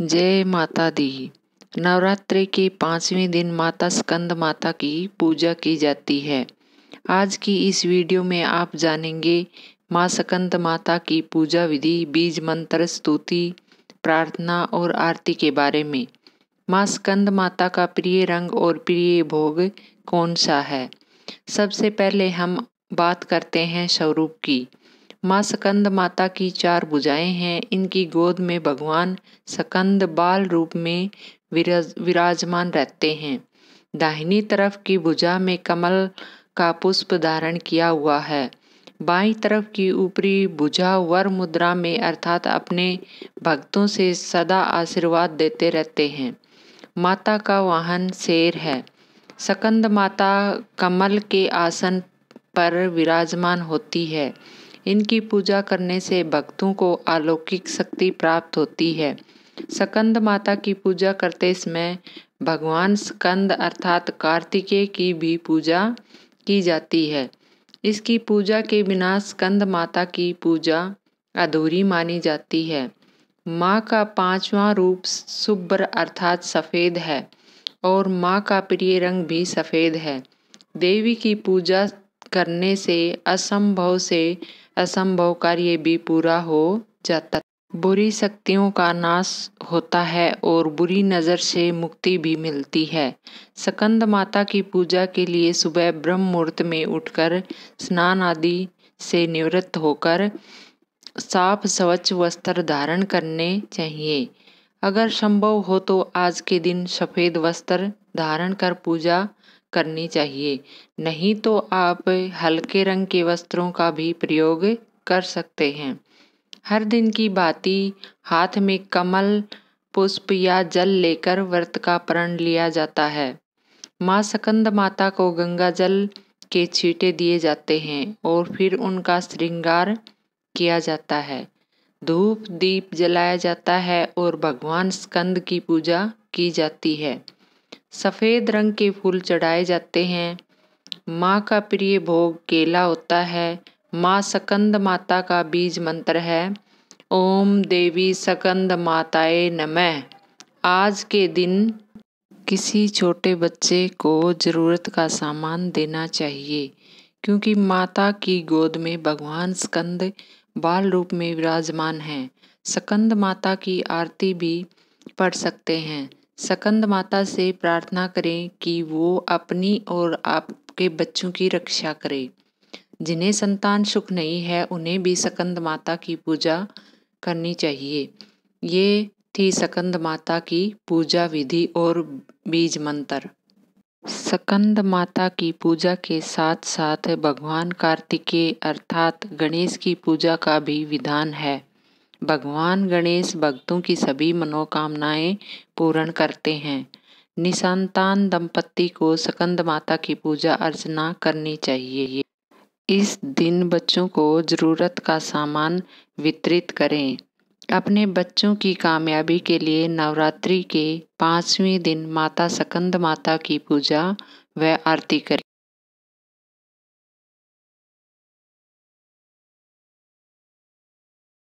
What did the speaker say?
जय माता दी नवरात्रि के पाँचवें दिन माता स्कंद माता की पूजा की जाती है आज की इस वीडियो में आप जानेंगे माँ स्कंद माता की पूजा विधि बीज मंत्र स्तुति प्रार्थना और आरती के बारे में माँ स्कंद माता का प्रिय रंग और प्रिय भोग कौन सा है सबसे पहले हम बात करते हैं स्वरूप की माँ सकंद माता की चार भुजाएं हैं इनकी गोद में भगवान सकंद बाल रूप में विराज विराजमान रहते हैं दाहिनी तरफ की भुजा में कमल का पुष्प धारण किया हुआ है बाई तरफ की ऊपरी भुजा वर मुद्रा में अर्थात अपने भक्तों से सदा आशीर्वाद देते रहते हैं माता का वाहन शेर है सकंद माता कमल के आसन पर विराजमान होती है इनकी पूजा करने से भक्तों को अलौकिक शक्ति प्राप्त होती है सकंद माता की पूजा करते समय भगवान स्कंद अर्थात कार्तिकेय की भी पूजा की जाती है इसकी पूजा के बिना स्कंद माता की पूजा अधूरी मानी जाती है माँ का पांचवा रूप शुभ्र अर्थात सफ़ेद है और माँ का प्रिय रंग भी सफ़ेद है देवी की पूजा करने से असंभव से असंभव कार्य भी पूरा हो जाता बुरी शक्तियों का नाश होता है और बुरी नज़र से मुक्ति भी मिलती है सकंद माता की पूजा के लिए सुबह ब्रह्म मुहूर्त में उठकर स्नान आदि से निवृत्त होकर साफ स्वच्छ वस्त्र धारण करने चाहिए अगर संभव हो तो आज के दिन सफ़ेद वस्त्र धारण कर पूजा करनी चाहिए नहीं तो आप हल्के रंग के वस्त्रों का भी प्रयोग कर सकते हैं हर दिन की बाती हाथ में कमल पुष्प या जल लेकर व्रत का प्रण लिया जाता है माँ सकंद माता को गंगा जल के छींटे दिए जाते हैं और फिर उनका श्रृंगार किया जाता है धूप दीप जलाया जाता है और भगवान स्कंद की पूजा की जाती है सफ़ेद रंग के फूल चढ़ाए जाते हैं माँ का प्रिय भोग केला होता है माँ सकंद माता का बीज मंत्र है ओम देवी स्कंद माताए नमः आज के दिन किसी छोटे बच्चे को ज़रूरत का सामान देना चाहिए क्योंकि माता की गोद में भगवान स्कंद बाल रूप में विराजमान हैं स्कंद माता की आरती भी पढ़ सकते हैं सकंद माता से प्रार्थना करें कि वो अपनी और आपके बच्चों की रक्षा करे जिन्हें संतान सुख नहीं है उन्हें भी सकंद माता की पूजा करनी चाहिए ये थी सकंद माता की पूजा विधि और बीज मंत्र सकंद माता की पूजा के साथ साथ भगवान कार्तिकेय अर्थात गणेश की पूजा का भी विधान है भगवान गणेश भक्तों की सभी मनोकामनाएं पूर्ण करते हैं निसंतान दंपत्ति को सकंद माता की पूजा अर्चना करनी चाहिए इस दिन बच्चों को ज़रूरत का सामान वितरित करें अपने बच्चों की कामयाबी के लिए नवरात्रि के पाँचवें दिन माता सकंद माता की पूजा व आरती करें